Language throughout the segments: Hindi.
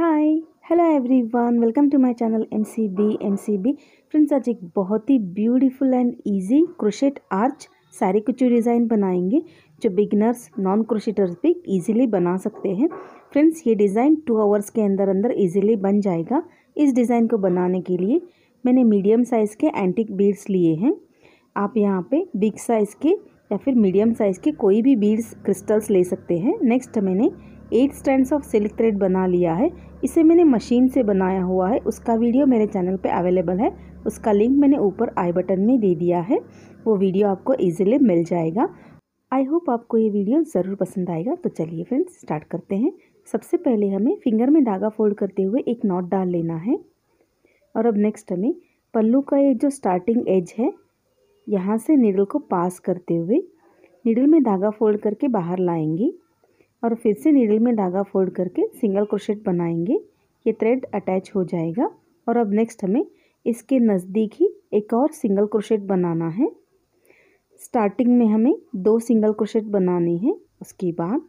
hi hello everyone welcome to my channel MCB MCB friends आज एक बहुत ही beautiful and easy crochet arch sari kuchu design बनाएंगे जो बिगनर्स नॉन क्रोशेटर्स भी इजीली बना सकते हैं फ्रेंड्स ये डिज़ाइन टू आवर्स के अंदर अंदर इजीली बन जाएगा इस डिज़ाइन को बनाने के लिए मैंने मीडियम साइज़ के एंटिक बीड्स लिए हैं आप यहाँ पर बिग साइज़ के या फिर मीडियम साइज़ के कोई भी बीड्स क्रिस्टल्स ले सकते हैं नेक्स्ट मैंने eight strands of silk thread बना लिया है इसे मैंने मशीन से बनाया हुआ है उसका वीडियो मेरे चैनल पे अवेलेबल है उसका लिंक मैंने ऊपर आई बटन में दे दिया है वो वीडियो आपको ईजिली मिल जाएगा आई होप आपको ये वीडियो ज़रूर पसंद आएगा तो चलिए फ्रेंड्स स्टार्ट करते हैं सबसे पहले हमें फिंगर में धागा फोल्ड करते हुए एक नॉट डाल लेना है और अब नेक्स्ट हमें पल्लू का ये जो स्टार्टिंग एज है यहाँ से निडल को पास करते हुए निडल में धागा फोल्ड करके बाहर लाएंगे और फिर से नीडल में धागा फोल्ड करके सिंगल क्रोशेट बनाएंगे ये थ्रेड अटैच हो जाएगा और अब नेक्स्ट हमें इसके नज़दीक ही एक और सिंगल क्रोशेट बनाना है स्टार्टिंग में हमें दो सिंगल क्रोशेट बनाने हैं उसके बाद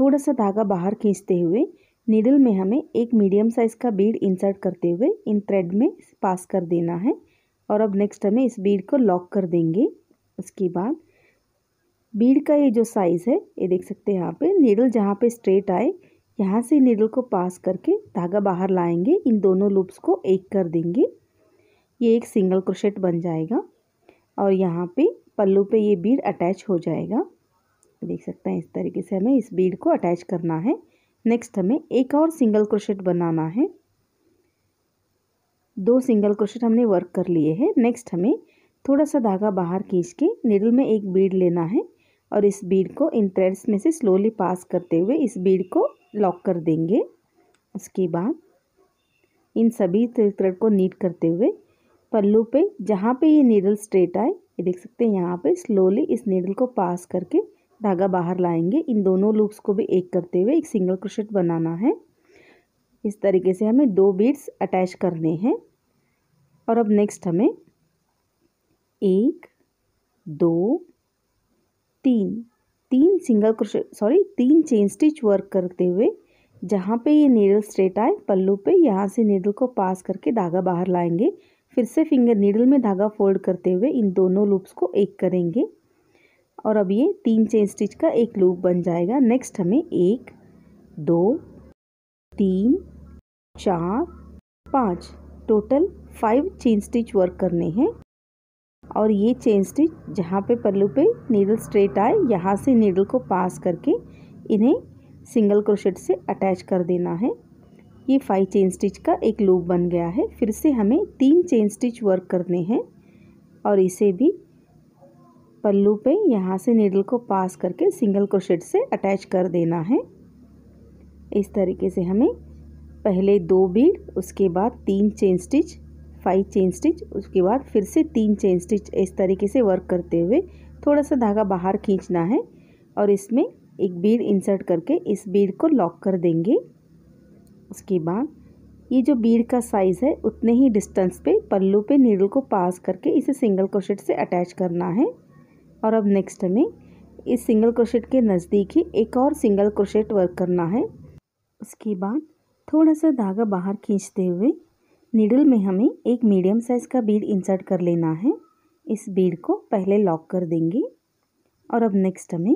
थोड़ा सा धागा बाहर खींचते हुए नीडल में हमें एक मीडियम साइज़ का बीड इंसर्ट करते हुए इन थ्रेड में पास कर देना है और अब नेक्स्ट हमें इस बीड को लॉक कर देंगे उसके बाद बीड का ये जो साइज़ है ये देख सकते हैं यहाँ पे नीडल जहाँ पे स्ट्रेट आए यहाँ से नीडल को पास करके धागा बाहर लाएंगे इन दोनों लूप्स को एक कर देंगे ये एक सिंगल क्रोशेट बन जाएगा और यहाँ पे पल्लू पे ये बीड अटैच हो जाएगा देख सकते हैं इस तरीके से हमें इस बीड को अटैच करना है नेक्स्ट हमें एक और सिंगल क्रोशेट बनाना है दो सिंगल क्रोशेट हमने वर्क कर लिए हैं नेक्स्ट हमें थोड़ा सा धागा बाहर खींच के निडल में एक बीड लेना है और इस बीड को इन थ्रेड्स में से स्लोली पास करते हुए इस बीड को लॉक कर देंगे उसके बाद इन सभी थ्रेड को नीट करते हुए पल्लू पे जहाँ पे ये नीडल स्ट्रेट आए ये देख सकते हैं यहाँ पे स्लोली इस नीडल को पास करके धागा बाहर लाएंगे इन दोनों लूप्स को भी एक करते हुए एक सिंगल क्रोशेट बनाना है इस तरीके से हमें दो बीड्स अटैच करने हैं और अब नेक्स्ट हमें एक दो तीन तीन सिंगल क्रोशे सॉरी तीन चेन स्टिच वर्क करते हुए जहाँ पे ये नीडल स्ट्रेट आए पल्लू पे यहाँ से नीडल को पास करके धागा बाहर लाएंगे फिर से फिंगर नीडल में धागा फोल्ड करते हुए इन दोनों लूप्स को एक करेंगे और अब ये तीन चेन स्टिच का एक लूप बन जाएगा नेक्स्ट हमें एक दो तीन चार पाँच total five chain stitch work करने हैं और ये चेन स्टिच जहाँ पे पल्लू पे नीडल स्ट्रेट आए यहाँ से नीडल को पास करके इन्हें सिंगल क्रोशेट से अटैच कर देना है ये फाइव चेन स्टिच का एक लूप बन गया है फिर से हमें तीन चेन स्टिच वर्क करने हैं और इसे भी पल्लू पे यहाँ से नीडल को पास करके सिंगल क्रोशेट से अटैच कर देना है इस तरीके से हमें पहले दो बीड उसके बाद तीन chain stitch five chain stitch उसके बाद फिर से तीन चेन स्टिच इस तरीके से वर्क करते हुए थोड़ा सा धागा बाहर खींचना है और इसमें एक बीड इंसर्ट करके इस बीड को लॉक कर देंगे उसके बाद ये जो बीड का साइज़ है उतने ही डिस्टेंस पे पल्लू पे नीडल को पास करके इसे सिंगल क्रोशेट से अटैच करना है और अब नेक्स्ट हमें इस सिंगल क्रोशेट के नज़दीक ही एक और सिंगल क्रोशेट वर्क करना है उसके बाद थोड़ा सा धागा बाहर खींचते हुए नीडल में हमें एक मीडियम साइज़ का बीड इंसर्ट कर लेना है इस बीड को पहले लॉक कर देंगे और अब नेक्स्ट हमें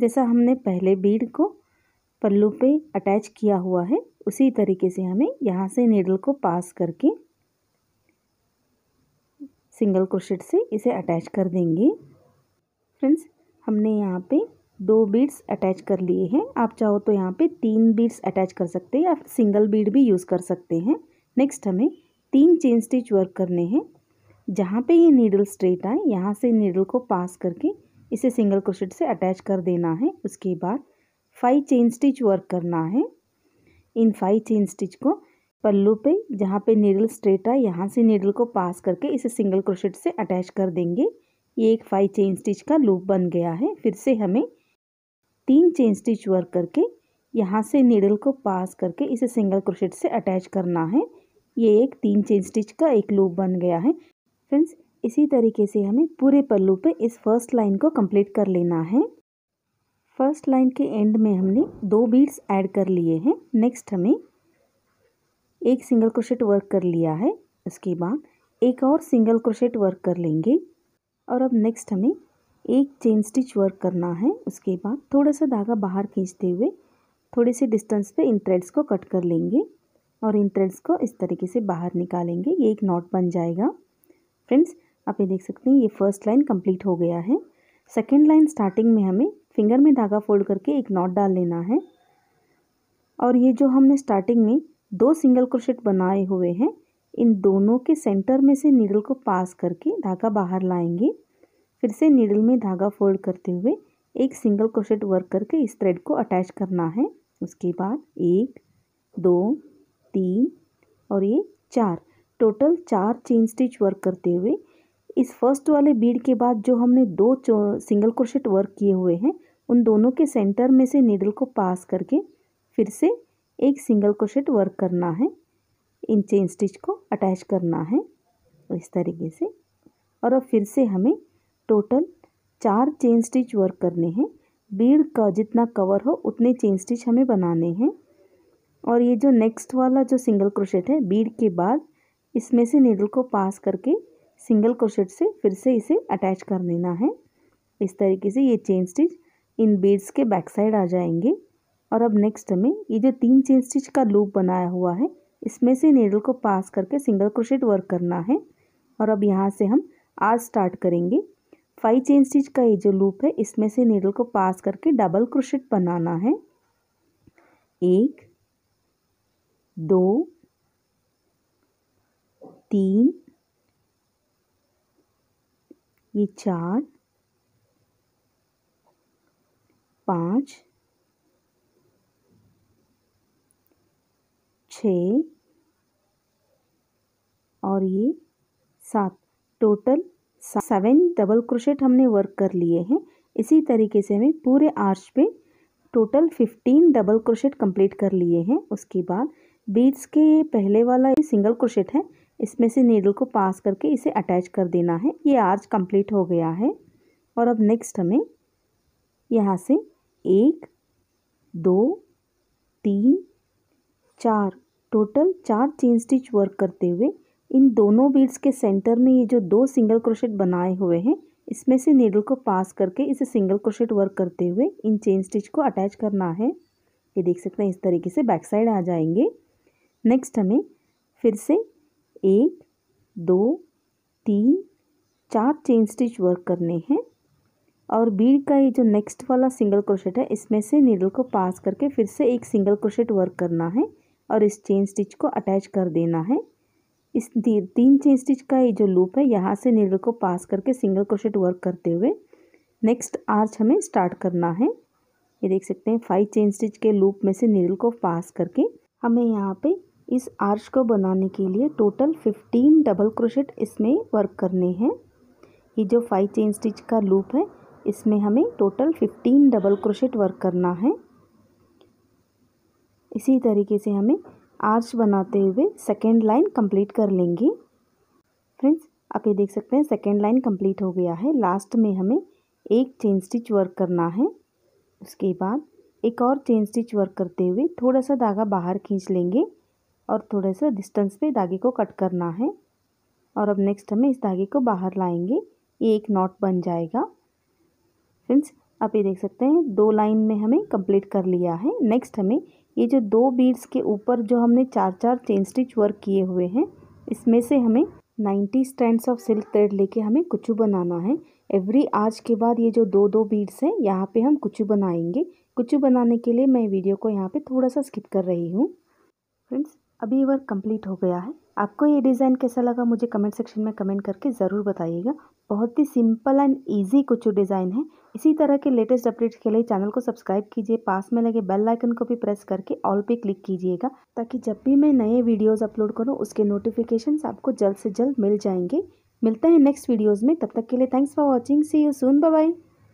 जैसा हमने पहले बीड को पल्लू पे अटैच किया हुआ है उसी तरीके से हमें यहाँ से नीडल को पास करके सिंगल क्रोशेट से इसे अटैच कर देंगे फ्रेंड्स हमने यहाँ पे दो बीड्स अटैच कर लिए हैं आप चाहो तो यहाँ पे तीन बीड्स अटैच कर सकते हैं या सिंगल बीड भी यूज़ कर सकते हैं नेक्स्ट हमें तीन चेन स्टिच वर्क करने हैं जहाँ पे ये नीडल स्ट्रेट आए यहाँ से नीडल को पास करके इसे सिंगल क्रोशेट से अटैच कर देना है उसके बाद फाइव चेन स्टिच वर्क करना है इन फाइव चेन स्टिच को पल्लू पे जहाँ पे नीडल स्ट्रेट आए यहाँ से नीडल को पास करके इसे सिंगल क्रोशेट से अटैच कर देंगे ये एक फाइव चेन स्टिच का लूप बन गया है फिर से हमें तीन चेन स्टिच वर्क करके यहाँ से नीडल को पास करके इसे सिंगल क्रोशेट से अटैच करना है ये एक तीन चेन स्टिच का एक लूप बन गया है फ्रेंड्स इसी तरीके से हमें पूरे पल्लू पे इस फर्स्ट लाइन को कंप्लीट कर लेना है फर्स्ट लाइन के एंड में हमने दो बीड्स ऐड कर लिए हैं नेक्स्ट हमें एक सिंगल क्रोशेट वर्क कर लिया है उसके बाद एक और सिंगल क्रोशेट वर्क कर लेंगे और अब नेक्स्ट हमें एक चेन स्टिच वर्क करना है उसके बाद थोड़ा सा धागा बाहर खींचते हुए थोड़े से डिस्टेंस पे इन थ्रेड्स को कट कर लेंगे और इन थ्रेड्स को इस तरीके से बाहर निकालेंगे ये एक नॉट बन जाएगा फ्रेंड्स आप ये देख सकते हैं ये फर्स्ट लाइन कंप्लीट हो गया है सेकेंड लाइन स्टार्टिंग में हमें फिंगर में धागा फोल्ड करके एक नॉट डाल लेना है और ये जो हमने स्टार्टिंग में दो सिंगल क्रोशेट बनाए हुए हैं इन दोनों के सेंटर में से नीडल को पास करके धागा बाहर लाएंगे फिर से नीडल में धागा फोल्ड करते हुए एक सिंगल क्रोशेट वर्क करके इस थ्रेड को अटैच करना है उसके बाद एक दो तीन और ये चार टोटल चार चेन स्टिच वर्क करते हुए इस फर्स्ट वाले बीड के बाद जो हमने दो सिंगल क्रोशेट वर्क किए हुए हैं उन दोनों के सेंटर में से नीडल को पास करके फिर से एक सिंगल क्रोशेट वर्क करना है इन चेन स्टिच को अटैच करना है तो इस तरीके से और अब फिर से हमें टोटल चार चेन स्टिच वर्क करने हैं बीड का जितना कवर हो उतने चेन स्टिच हमें बनाने हैं और ये जो नेक्स्ट वाला जो सिंगल क्रोशेट है बीड के बाद इसमें से नीडल को पास करके सिंगल क्रोशेट से फिर से इसे अटैच कर लेना है इस तरीके से ये चेन स्टिच इन बीड्स के बैक साइड आ जाएंगे और अब नेक्स्ट हमें ये जो तीन चेन स्टिच का लूप बनाया हुआ है इसमें से नीडल को पास करके सिंगल क्रोशेट वर्क करना है और अब यहाँ से हम आज स्टार्ट करेंगे फाइव चेन स्टिच का ये जो लूप है इसमें से नीडल को पास करके डबल क्रोशेट बनाना है एक दो तीन ये चार पाँच छ और ये सात टोटल सेवन डबल क्रोशेट हमने वर्क कर लिए हैं इसी तरीके से हमें पूरे आर्च पे total fifteen double crochet complete कर लिए हैं उसके बाद बीड्स के ये पहले वाला ये सिंगल क्रोशेट है इसमें से नीडल को पास करके इसे अटैच कर देना है ये आर्च कंप्लीट हो गया है और अब नेक्स्ट हमें यहाँ से एक दो तीन चार टोटल चार चेन स्टिच वर्क करते हुए इन दोनों बीड्स के सेंटर में ये जो दो सिंगल क्रोशेट बनाए हुए हैं इसमें से नीडल को पास करके इसे सिंगल क्रोशेट वर्क करते हुए इन चेन स्टिच को अटैच करना है ये देख सकते हैं इस तरीके से बैक साइड आ जाएंगे नेक्स्ट हमें फिर से एक दो तीन चार चेन स्टिच वर्क करने हैं और बीड का ये जो नेक्स्ट वाला सिंगल क्रोशेट है इसमें से नीडल को पास करके फिर से एक सिंगल क्रोशेट वर्क करना है और इस चेन स्टिच को अटैच कर देना है इस ती, तीन चेन स्टिच का ये जो लूप है यहाँ से नीडल को पास करके सिंगल क्रोशेट वर्क करते हुए नेक्स्ट आर्च हमें स्टार्ट करना है ये देख सकते हैं फाइव चेन स्टिच के लूप में से नीडल को पास करके हमें यहाँ पे इस आर्च को बनाने के लिए टोटल फिफ्टीन डबल क्रोशेट इसमें वर्क करने हैं ये जो फाइव चेन स्टिच का लूप है इसमें हमें total fifteen double crochet work करना है इसी तरीके से हमें आर्च बनाते हुए सेकेंड लाइन कंप्लीट कर लेंगे फ्रेंड्स आप ये देख सकते हैं सेकेंड लाइन कंप्लीट हो गया है लास्ट में हमें एक चेन स्टिच वर्क करना है उसके बाद एक और चेन स्टिच वर्क करते हुए थोड़ा सा धागा बाहर खींच लेंगे और थोड़े से डिस्टेंस पे धागे को कट करना है और अब नेक्स्ट हमें इस धागे को बाहर लाएंगे ये एक नॉट बन जाएगा फ्रेंड्स आप ये देख सकते हैं दो लाइन में हमें कंप्लीट कर लिया है नेक्स्ट हमें ये जो दो बीड्स के ऊपर जो हमने चार चार चेन स्टिच वर्क किए हुए हैं इसमें से हमें ninety strands of silk thread लेके हमें कुचू बनाना है एवरी आज के बाद ये जो दो दो बीड्स हैं यहाँ पे हम कुछ बनाएंगे कुचू बनाने के लिए मैं वीडियो को यहाँ पे थोड़ा सा स्किप कर रही हूँ फ्रेंड्स अभी ये वर्क कंप्लीट हो गया है आपको ये डिज़ाइन कैसा लगा मुझे कमेंट सेक्शन में कमेंट करके ज़रूर बताइएगा बहुत ही simple and easy kuchu design है इसी तरह के लेटेस्ट अपडेट्स के लिए चैनल को सब्सक्राइब कीजिए पास में लगे बेल आइकन को भी प्रेस करके ऑल पे क्लिक कीजिएगा ताकि जब भी मैं नए वीडियोस अपलोड करूँ उसके नोटिफिकेशन आपको जल्द से जल्द मिल जाएंगे मिलते हैं नेक्स्ट वीडियोज़ में तब तक के लिए thanks for watching see you soon by